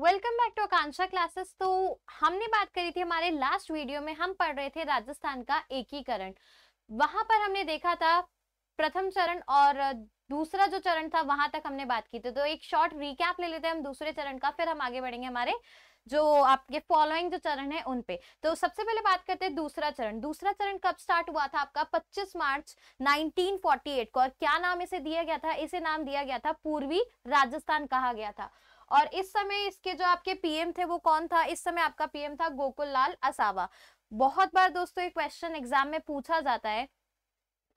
welcome back to Akanksha classes तो हमने बात करी थी हमारे लास्ट वीडियो में हम पढ़ रहे थे राजस्थान का एकीकरण वहां पर हमने देखा था प्रथम चरण और दूसरा जो चरण था वहां तक हमने बात की थी तो एक शॉर्ट रिकैप ले लेते हैं हम दूसरे चरण का फिर हम आगे बढ़ेंगे हमारे जो आपके फॉलोइंग जो चरण है उन पे तो सबसे पहले बात करते हैं दूसरा चरण दूसरा चरण कब स्टार्ट हुआ था आपका 25 मार्च 1948 को और क्या नाम इसे दिया गया था इसे नाम दिया गया था पूर्वी राजस्थान कहा गया था और इस समय इसके जो आपके पीएम थे वो कौन था इस समय आपका पीएम था गोकुल लाल असावा बहुत बार दोस्तों ये क्वेश्चन एग्जाम में पूछा जाता है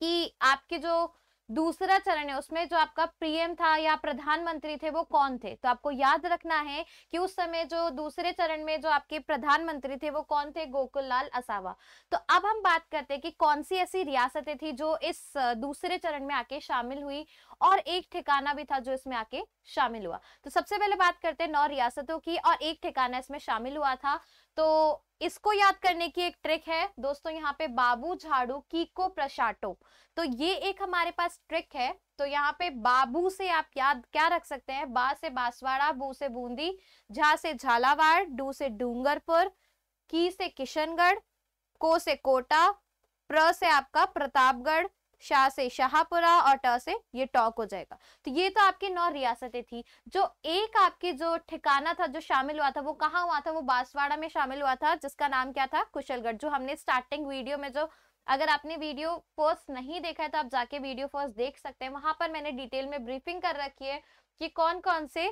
कि आपके जो दूसरा चरण है उसमें जो आपका पीएम था या प्रधानमंत्री थे वो कौन थे तो आपको याद रखना है कि उस समय जो दूसरे चरण में जो आपके प्रधानमंत्री थे वो कौन थे गोकुल लाल असावा तो अब हम बात करते हैं कि कौन सी ऐसी रियासतें थी जो इस दूसरे चरण में आके शामिल हुई और एक ठिकाना भी था जो इसमें आके शामिल हुआ तो सबसे पहले बात करते हैं नौ रियासतों की और एक ठिकाना इसमें शामिल हुआ था तो इसको याद करने की एक ट्रिक है दोस्तों यहाँ पे बाबू झाड़ू कीको प्रशाटो तो ये एक हमारे पास ट्रिक है तो यहाँ पे बाबू से आप याद क्या रख सकते हैं बा से बांसवाड़ा बू से बूंदी झा से झालावाड़ डू से डूंगरपुर की से किशनगढ़ को से कोटा प्र से आपका प्रतापगढ़ शाह से शाहपुरा और ट से ये टॉक हो जाएगा तो ये तो आपकी नौ रियासतें थी जो एक आपके जो ठिकाना था जो शामिल हुआ था वो कहाँ हुआ था वो बांसवाड़ा में शामिल हुआ था जिसका नाम क्या था कुशलगढ़ जो हमने स्टार्टिंग वीडियो में जो अगर आपने वीडियो फर्स्ट नहीं देखा है तो आप जाके वीडियो फर्स्ट देख सकते हैं वहां पर मैंने डिटेल में ब्रीफिंग कर रखी है कि कौन कौन से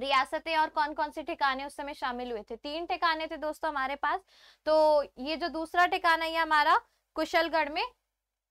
रियासतें और कौन कौन से ठिकाने उस समय शामिल हुए थे तीन ठिकाने थे दोस्तों हमारे पास तो ये जो दूसरा ठिकाना है हमारा कुशलगढ़ में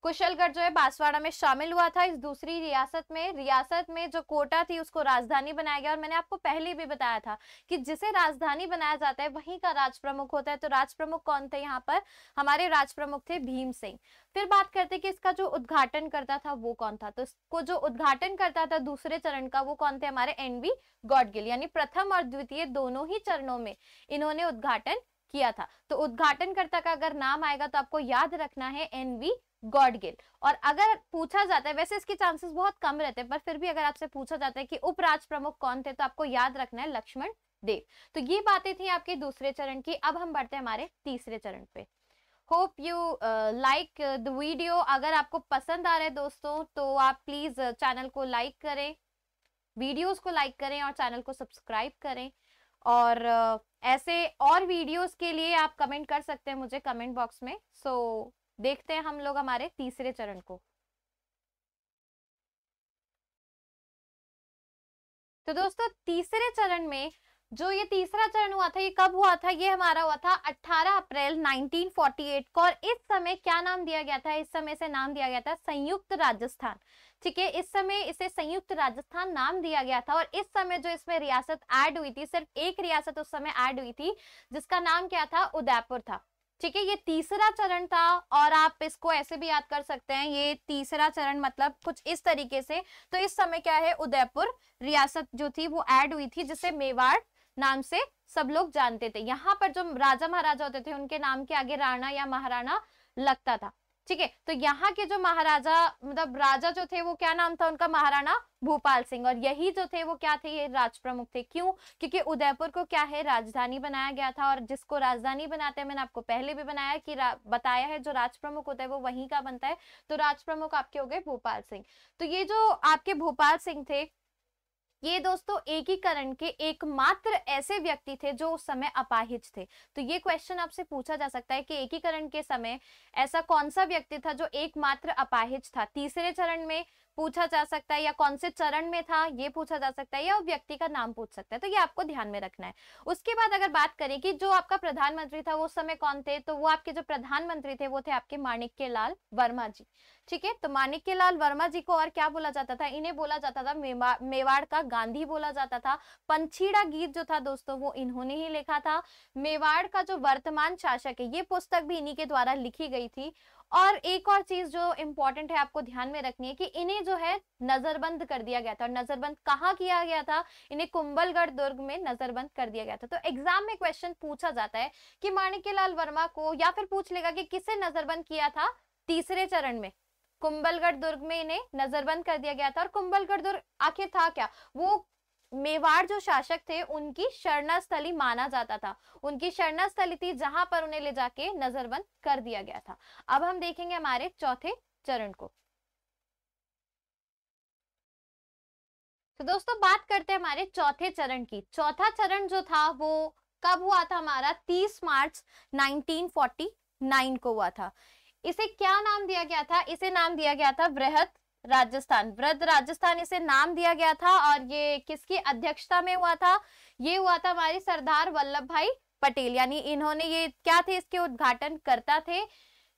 कुशलगढ़ जो है बांसवाड़ा में शामिल हुआ था इस दूसरी रियासत में रियासत में जो कोटा थी उसको राजधानी बनाया गया और मैंने आपको पहले भी बताया था कि जिसे राजधानी बनाया जाता है वहीं का राज प्रमुख होता है तो राज प्रमुख कौन थे यहाँ पर हमारे राज प्रमुख थे भीम सिंह फिर बात करते कि इसका जो उद्घाटन करता था वो कौन था तो इसको जो उद्घाटन करता था दूसरे चरण का वो कौन थे हमारे एन बी गॉडगिल यानी प्रथम और द्वितीय दोनों ही चरणों में इन्होंने उद्घाटन किया था तो उद्घाटनकर्ता का अगर नाम आएगा तो आपको याद रखना है एन गॉडगिल और अगर पूछा जाता है वैसे इसके चांसेस बहुत कम रहते हैं पर फिर भी अगर आपसे पूछा जाता है कि उपराज प्रमुख कौन थे तो आपको याद रखना है लक्ष्मण देव तो ये बातें थी आपके दूसरे चरण की अब हम बढ़ते हैं हमारे तीसरे चरण पे hope you like the video अगर आपको पसंद आ रहा है दोस्तों तो आप प्लीज चैनल uh, को लाइक करें वीडियोज को लाइक करें और चैनल को सब्सक्राइब करें और uh, ऐसे और वीडियोस के लिए आप कमेंट कर सकते हैं मुझे कमेंट बॉक्स में सो so, देखते हैं हम लोग हमारे तीसरे चरण को तो दोस्तों तीसरे चरण में जो ये तीसरा चरण हुआ था ये कब हुआ था ये हमारा हुआ था 18 अप्रैल 1948 को और इस समय क्या नाम दिया गया था इस समय से नाम दिया गया था संयुक्त राजस्थान ठीक है इस समय इसे संयुक्त राजस्थान नाम दिया गया था और इस समय जो इसमें रियासत ऐड हुई थी सिर्फ एक रियासत उस समय ऐड हुई थी जिसका नाम क्या था उदयपुर था ठीक है ये तीसरा चरण था और आप इसको ऐसे भी याद कर सकते हैं ये तीसरा चरण मतलब कुछ इस तरीके से तो इस समय क्या है उदयपुर रियासत जो थी वो ऐड हुई थी जिसे मेवाड़ नाम से सब लोग जानते थे यहाँ पर जो राजा महाराजा होते थे उनके नाम के आगे राणा या महाराणा लगता था ठीक है तो यहाँ के जो महाराजा मतलब राजा जो थे वो क्या नाम था उनका महाराणा भोपाल सिंह और यही जो थे वो क्या थे ये राज प्रमुख थे क्यों क्योंकि उदयपुर को क्या है राजधानी बनाया गया था और जिसको राजधानी बनाते हैं मैंने आपको पहले भी बनाया कि बताया है जो राज प्रमुख होता है वो वहीं का बनता है तो राज प्रमुख आपके हो गए भोपाल सिंह तो ये जो आपके भोपाल सिंह थे ये दोस्तों एकीकरण के एकमात्र ऐसे व्यक्ति थे जो उस समय अपाहिज थे तो ये क्वेश्चन आपसे पूछा जा सकता है कि एकीकरण के समय ऐसा कौन सा व्यक्ति था जो एकमात्र अपाहिज था तीसरे चरण में पूछा जा सकता है या कौन से चरण में था ये पूछा जा सकता है या व्यक्ति का नाम पूछ सकता है तो ये आपको ध्यान में रखना है उसके बाद अगर बात करें कि जो आपका प्रधानमंत्री था वो समय कौन थे तो वो आपके जो प्रधानमंत्री थे वो थे आपके माणिक्य लाल वर्मा जी ठीक है तो माणिक्य लाल वर्मा जी को और क्या बोला जाता था इन्हें बोला जाता था मेवा, मेवाड़ का गांधी बोला जाता था पंछीड़ा गीत जो था दोस्तों वो इन्होंने ही लिखा था मेवाड़ का जो वर्तमान शासक है ये पुस्तक भी इन्हीं के द्वारा लिखी गई थी और एक और चीज जो इम्पोर्टेंट है आपको ध्यान में रखनी है कि इन्हें जो है नजरबंद कर दिया गया था और नजरबंद कहाँ किया गया था इन्हें कुंबलगढ़ दुर्ग में नजरबंद कर दिया गया था तो एग्जाम में क्वेश्चन पूछा जाता है कि माणिक्यलाल वर्मा को या फिर पूछ लेगा कि किसे नजरबंद किया था तीसरे चरण में कुंबलगढ़ दुर्ग में इन्हें नजरबंद कर दिया गया था और कुंबलगढ़ दुर्ग आखिर था क्या वो मेवाड़ जो शासक थे उनकी शरणस्थली माना जाता था उनकी शरणस्थली थी जहां पर उन्हें ले जाके नजरबंद कर दिया गया था अब हम देखेंगे हमारे चौथे चरण को तो दोस्तों बात करते हैं हमारे चौथे चरण की चौथा चरण जो था वो कब हुआ था हमारा 30 मार्च 1949 को हुआ था इसे क्या नाम दिया गया था इसे नाम दिया गया था वृहत राजस्थान वृद्ध राजस्थान इसे नाम दिया गया था और ये किसकी अध्यक्षता में हुआ था ये हुआ था हमारी सरदार वल्लभ भाई पटेल यानी इन्होंने ये क्या थे इसके उद्घाटन करता थे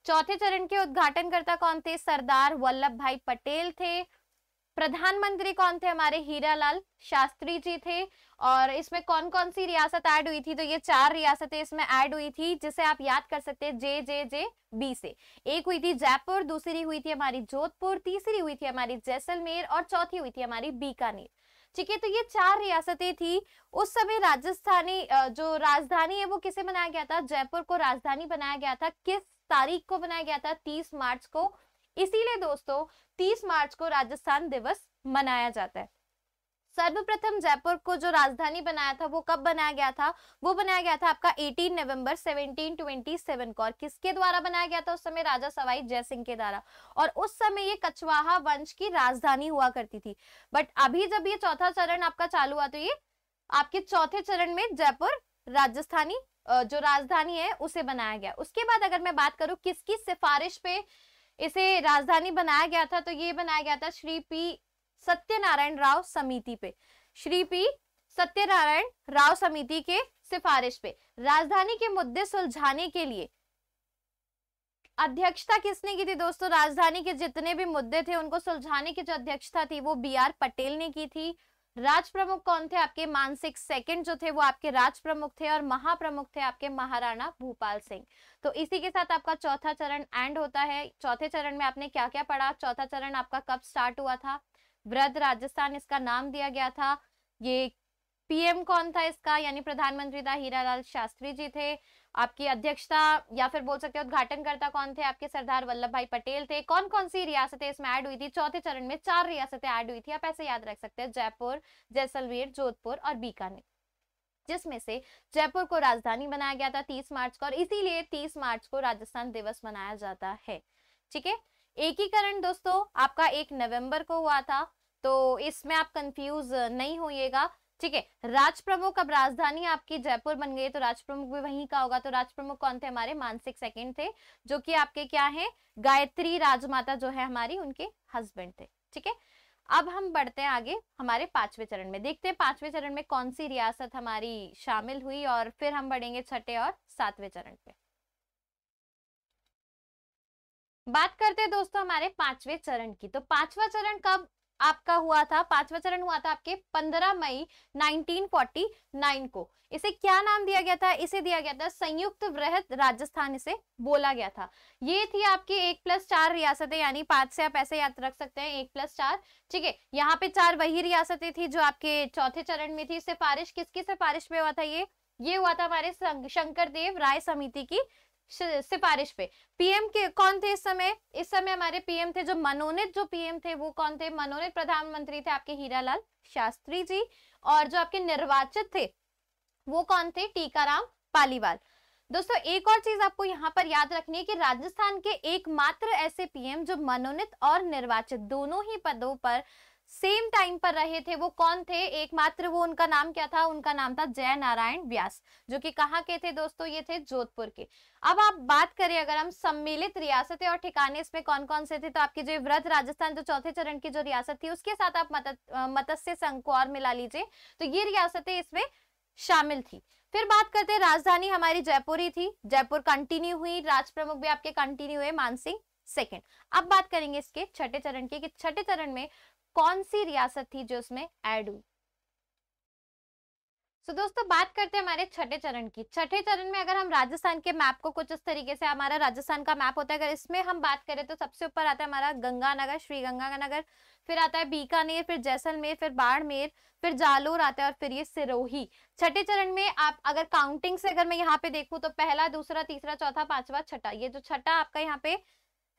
चौथे चरण के उद्घाटन करता कौन थे सरदार वल्लभ भाई पटेल थे प्रधानमंत्री कौन थे हमारे हीरालाल शास्त्री जी थे और इसमें कौन कौन सी रियासत ऐड हुई थी तो ये चार रियासतें इसमें ऐड हुई थी जिसे आप याद कर सकते हैं जे जे जे बी से एक हुई थी जयपुर दूसरी हुई थी हमारी जोधपुर तीसरी हुई थी हमारी जैसलमेर और चौथी हुई थी हमारी बीकानेर ठीक है तो ये चार रियासतें थी उस समय राजस्थानी जो राजधानी है वो किसे बनाया गया था जयपुर को राजधानी बनाया गया था किस तारीख को बनाया गया था तीस मार्च को इसीलिए दोस्तों 30 मार्च को राजस्थान दिवस मनाया जाता है सर्वप्रथम जयपुर को जो राजधानी बनाया था वो कब बनाया गया था वो बनाया गया था आपका 18 नवंबर 1727 को और किसके द्वारा बनाया गया था उस समय राजा सवाई जयसिंह के द्वारा और उस समय ये कछवाहा वंश की राजधानी हुआ करती थी बट अभी जब ये चौथा चरण आपका चालू हुआ तो ये आपके चौथे चरण में जयपुर राजस्थानी जो राजधानी है उसे बनाया गया उसके बाद अगर मैं बात करूं किसकी सिफारिश पे इसे राजधानी बनाया गया था तो ये बनाया गया था श्री पी सत्यनारायण राव समिति पे श्री पी सत्यनारायण राव समिति के सिफारिश पे राजधानी के मुद्दे सुलझाने के लिए अध्यक्षता किसने की थी दोस्तों राजधानी के जितने भी मुद्दे थे उनको सुलझाने की जो अध्यक्षता थी वो बी आर पटेल ने की थी राज प्रमुख कौन थे आपके मानसिक सेकंड जो थे वो आपके राज प्रमुख थे और महाप्रमुख थे आपके महाराणा भूपाल सिंह तो इसी के साथ आपका चौथा चरण एंड होता है चौथे चरण में आपने क्या क्या पढ़ा चौथा चरण आपका कब स्टार्ट हुआ था वृद्ध राजस्थान इसका नाम दिया गया था ये पीएम कौन था इसका यानी प्रधानमंत्री था हीरा शास्त्री जी थे आपकी अध्यक्षता या फिर बोल सकते उद्घाटन करता कौन थे आपके सरदार वल्लभ भाई पटेल थे कौन कौन सी रियासतें इसमें ऐड हुई थी चौथे चरण में चार रियासतें ऐड हुई थी आप ऐसे याद रख सकते हैं जयपुर जैसलमेर जोधपुर और बीकानेर जिसमें से जयपुर को राजधानी बनाया गया था 30 मार्च को और इसीलिए 30 मार्च को राजस्थान दिवस मनाया जाता है ठीक है एकीकरण दोस्तों आपका एक नवंबर को हुआ था तो इसमें आप कंफ्यूज नहीं होइएगा ठीक है राजप्रमुख अब राजधानी आपकी जयपुर बन गई तो राजप्रमुख भी वहीं का होगा तो राजप्रमुख कौन थे हमारे मानसिक सेकंड थे जो कि आपके क्या है गायत्री राजमाता जो है हमारी उनके हस्बैंड थे ठीक है अब हम बढ़ते हैं आगे हमारे पांचवें चरण में देखते हैं पांचवें चरण में कौन सी रियासत हमारी शामिल हुई और फिर हम बढ़ेंगे छठे और सातवें चरण पे बात करते हैं दोस्तों हमारे पांचवें चरण की तो पांचवा चरण कब आपका हुआ था पांचवा चरण हुआ था आपके 15 मई 1949 को इसे क्या नाम दिया गया था इसे दिया गया था संयुक्त वृहद राजस्थान इसे बोला गया था ये थी आपकी एक प्लस चार रियासतें यानी पांच से आप ऐसे याद रख सकते हैं एक प्लस चार ठीक है यहाँ पे चार वही रियासतें थी जो आपके चौथे चरण में थी सिफारिश किसकी सिफारिश में हुआ था ये ये हुआ था हमारे शंकर देव राय समिति की सिफारिश पे पीएम के कौन थे इस समय इस समय हमारे पीएम थे जो मनोनीत जो पीएम थे वो कौन थे मनोनीत प्रधानमंत्री थे आपके हीरालाल शास्त्री जी और जो आपके निर्वाचित थे वो कौन थे टीकाराम पालीवाल दोस्तों एक और चीज आपको यहाँ पर याद रखनी है कि राजस्थान के एकमात्र ऐसे पीएम जो मनोनीत और निर्वाचित दोनों ही पदों पर सेम टाइम पर रहे थे वो कौन थे एकमात्र वो उनका नाम क्या था उनका नाम था जय नारायण व्यास जो कि कहाँ के थे दोस्तों ये थे जोधपुर के अब आप बात करें अगर हम सम्मिलित रियासतें और ठिकाने इसमें कौन कौन से थे तो आपकी जो व्रत राजस्थान जो चौथे चरण की जो रियासत थी उसके साथ आप मत्स्य संघ को और मिला लीजिए तो ये रियासतें इसमें शामिल थी फिर बात करते हैं राजधानी हमारी जयपुर ही थी जयपुर कंटिन्यू हुई राज प्रमुख भी आपके कंटिन्यू हुए मानसिंह सेकेंड अब बात करेंगे इसके छठे चरण के कि छठे चरण में कौन सी रियासत थी जो उसमें ऐड हुई तो दोस्तों बात करते हैं हमारे छठे चरण की छठे चरण में अगर हम राजस्थान के मैप को कुछ इस तरीके से हमारा राजस्थान का मैप होता है अगर इसमें हम बात करें तो सबसे ऊपर आता है हमारा गंगानगर श्री गंगानगर फिर आता है बीकानेर फिर जैसलमेर फिर बाड़मेर फिर जालोर आता है और फिर ये सिरोही छठे चरण में आप अगर काउंटिंग से अगर मैं यहाँ पे देखूँ तो पहला दूसरा तीसरा चौथा पांचवा छठा ये जो छठा आपका यहाँ पे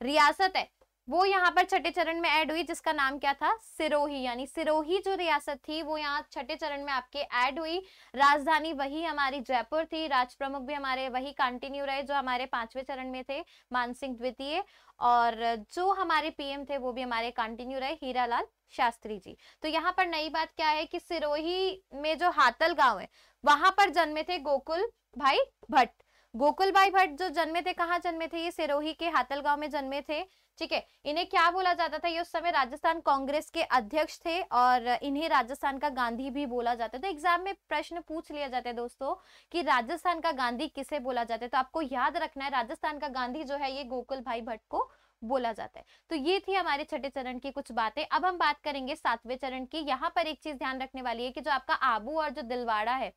रियासत है वो यहाँ पर छठे चरण में ऐड हुई जिसका नाम क्या था सिरोही यानी सिरोही जो रियासत थी वो यहाँ छठे चरण में आपके ऐड हुई राजधानी वही हमारी जयपुर थी राज प्रमुख भी हमारे वही कंटिन्यू रहे जो हमारे पांचवें चरण में थे मानसिंह द्वितीय और जो हमारे पीएम थे वो भी हमारे कंटिन्यू रहे हीरालाल शास्त्री जी तो यहाँ पर नई बात क्या है कि सिरोही में जो हातल गाँव है वहां पर जन्मे थे गोकुल भाई भट्ट गोकुल भाई भट्ट जो जन्मे थे कहाँ जन्मे थे ये सिरोही के गांव में जन्मे थे ठीक है इन्हें क्या बोला जाता था ये उस समय राजस्थान कांग्रेस के अध्यक्ष थे और इन्हें राजस्थान का गांधी भी बोला जाता है तो एग्जाम में प्रश्न पूछ लिया जाता है दोस्तों कि राजस्थान का गांधी किसे बोला जाता है तो आपको याद रखना है राजस्थान का गांधी जो है ये गोकुल भाई भट्ट को बोला जाता है तो ये थी हमारे छठे चरण की कुछ बातें अब हम बात करेंगे सातवें चरण की यहाँ पर एक चीज ध्यान रखने वाली है कि जो आपका आबू और जो दिलवाड़ा है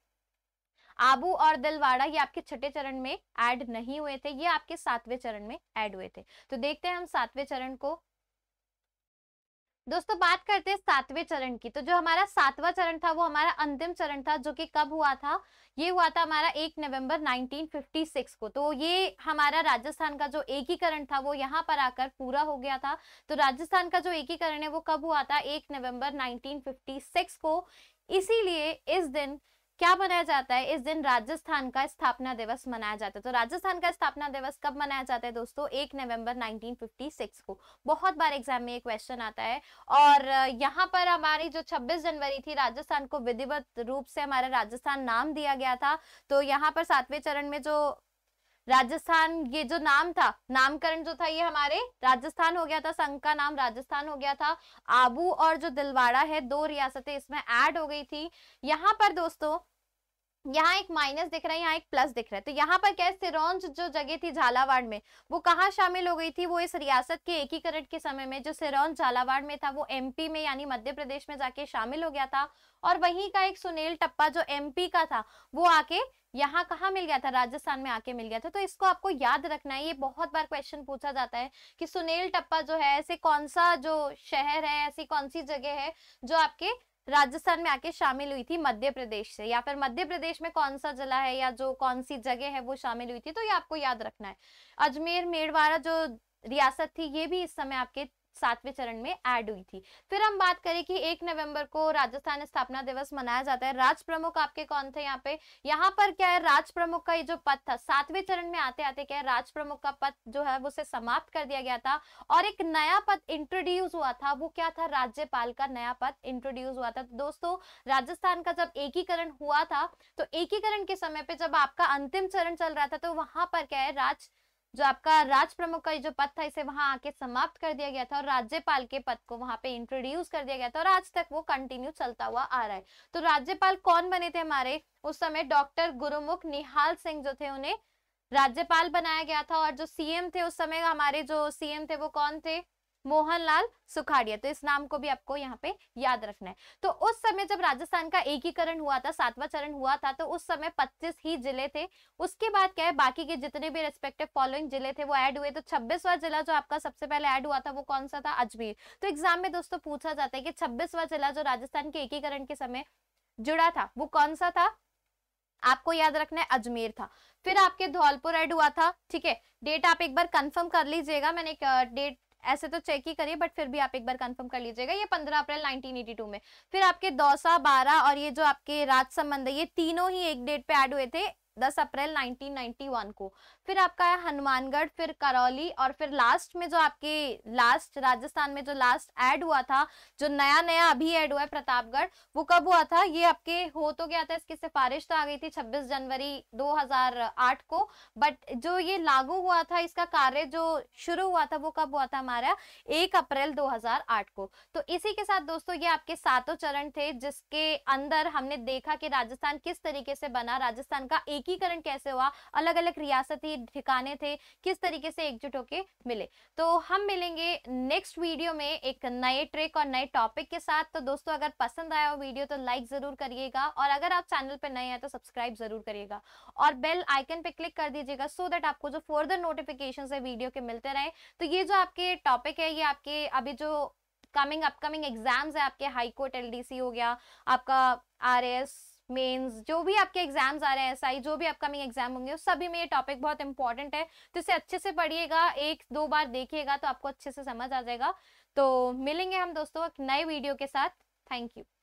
आबू और दिलवाड़ा ये आपके छठे चरण में ऐड नहीं हुए थे ये आपके सातवें चरण में ऐड हुए थे तो देखते हैं हम सातवें चरण को दोस्तों बात करते हैं सातवें चरण की तो जो हमारा सातवां चरण था वो हमारा अंतिम चरण था जो कि कब हुआ था ये हुआ था हमारा एक नवंबर 1956 को तो ये हमारा राजस्थान का जो एकीकरण था वो यहाँ पर आकर पूरा हो गया था तो राजस्थान का जो एकीकरण है वो कब हुआ था एक नवंबर 1956 को इसीलिए इस दिन क्या मनाया जाता है इस दिन राजस्थान का स्थापना दिवस मनाया जाता है तो राजस्थान का स्थापना दिवस कब मनाया जाता है दोस्तों एक नवंबर 1956 को बहुत बार एग्जाम में ये क्वेश्चन आता है और यहाँ पर हमारी जो 26 जनवरी थी राजस्थान को विधिवत रूप से हमारा राजस्थान नाम दिया गया था तो यहाँ पर सातवें चरण में जो राजस्थान ये जो नाम था नामकरण जो था ये हमारे राजस्थान हो गया था संघ का नाम राजस्थान हो गया था आबू और जो दिलवाड़ा है दो रियासतें इसमें ऐड हो गई थी यहाँ पर दोस्तों यहाँ एक माइनस दिख रहा है यहाँ एक प्लस दिख रहा है तो यहाँ पर क्या है सिरोंज जो जगह थी झालावाड़ में वो कहाँ शामिल हो गई थी वो इस रियासत के एकीकरण के समय में जो सिरोंज झालावाड़ में था वो एमपी में यानी मध्य प्रदेश में जाके शामिल हो गया था और वहीं का एक सुनील टप्पा जो एमपी का था वो आके यहाँ कहाँ मिल गया था राजस्थान में आके मिल गया था तो इसको आपको याद रखना है ये बहुत बार क्वेश्चन पूछा जाता है कि सुनील टप्पा जो है ऐसे कौन सा जो शहर है ऐसी कौन सी जगह है जो आपके राजस्थान में आके शामिल हुई थी मध्य प्रदेश से या फिर मध्य प्रदेश में कौन सा जिला है या जो कौन सी जगह है वो शामिल हुई थी तो ये आपको याद रखना है अजमेर मेड़वाड़ा जो रियासत थी ये भी इस समय आपके सातवें चरण में ऐड हुई थी फिर हम बात करें कि एक नवंबर को राजस्थान स्थापना दिवस मनाया जाता है राज प्रमुख आपके कौन थे यहाँ पे यहाँ पर क्या है राज प्रमुख का ये जो पद था सातवें चरण में आते आते क्या है राज प्रमुख का पद जो है वो उसे समाप्त कर दिया गया था और एक नया पद इंट्रोड्यूस हुआ था वो क्या था राज्यपाल का नया पद इंट्रोड्यूस हुआ था तो दोस्तों राजस्थान का जब एकीकरण हुआ था तो एकीकरण के समय पे जब आपका अंतिम चरण चल रहा था तो वहां पर क्या है राज जो आपका राज प्रमुख का जो पद था इसे वहां आके समाप्त कर दिया गया था और राज्यपाल के पद को वहां पे इंट्रोड्यूस कर दिया गया था और आज तक वो कंटिन्यू चलता हुआ आ रहा है तो राज्यपाल कौन बने थे हमारे उस समय डॉक्टर गुरुमुख निहाल सिंह जो थे उन्हें राज्यपाल बनाया गया था और जो सीएम थे उस समय हमारे जो सीएम थे वो कौन थे मोहनलाल सुखाड़िया तो इस नाम को भी आपको यहाँ पे याद रखना है तो उस समय जब राजस्थान का एकीकरण हुआ था सातवां चरण हुआ था तो उस समय 25 ही जिले थे उसके बाद क्या है बाकी के जितने भी रेस्पेक्टिव फॉलोइंग जिले थे वो ऐड हुए तो छब्बीसवा जिला जो आपका सबसे पहले ऐड हुआ था वो कौन सा था अजमेर तो एग्जाम में दोस्तों पूछा जाता है कि छब्बीसवा जिला जो राजस्थान के एकीकरण के समय जुड़ा था वो कौन सा था आपको याद रखना है अजमेर था फिर आपके धौलपुर ऐड हुआ था ठीक है डेट आप एक बार कंफर्म कर लीजिएगा मैंने एक डेट ऐसे तो चेक ही करिए बट फिर भी आप एक बार कंफर्म कर लीजिएगा ये 15 अप्रैल 1982 में फिर आपके दौसा बारह और ये जो आपके राजसमंद है ये तीनों ही एक डेट पे ऐड हुए थे 10 अप्रैल 1991 को फिर आपका है हनुमानगढ़ फिर करौली और फिर लास्ट में जो आपके लास्ट राजस्थान में जो लास्ट ऐड हुआ था जो नया नया अभी ऐड हुआ है प्रतापगढ़ वो कब हुआ था ये आपके हो तो गया था इसकी सिफारिश तो आ गई थी 26 जनवरी 2008 को बट जो ये लागू हुआ था इसका कार्य जो शुरू हुआ था वो कब हुआ था हमारा एक अप्रैल दो को तो इसी के साथ दोस्तों ये आपके सातों चरण थे जिसके अंदर हमने देखा कि राजस्थान किस तरीके से बना राजस्थान का एक एकीकरण कैसे हुआ अलग अलग रियासती ठिकाने थे किस तरीके से एकजुट होके मिले तो हम मिलेंगे नेक्स्ट वीडियो में एक नए ट्रिक और नए टॉपिक के साथ तो दोस्तों अगर पसंद आया हो वीडियो तो लाइक जरूर करिएगा और अगर आप चैनल पर नए हैं तो सब्सक्राइब जरूर करिएगा और बेल आइकन पे क्लिक कर दीजिएगा सो देट दैट आपको जो फर्दर नोटिफिकेशन है वीडियो के मिलते रहे तो ये जो आपके टॉपिक है ये आपके अभी जो कमिंग अपकमिंग एग्जाम्स है आपके हाई कोर्ट एलडीसी हो गया आपका आरएस मेंस जो भी आपके एग्जाम्स आ रहे हैं एसआई जो भी अपकमिंग एग्जाम होंगे उस सभी में ये टॉपिक बहुत इंपॉर्टेंट है तो इसे अच्छे से पढ़िएगा एक दो बार देखिएगा तो आपको अच्छे से समझ आ जाएगा तो मिलेंगे हम दोस्तों एक नए वीडियो के साथ थैंक यू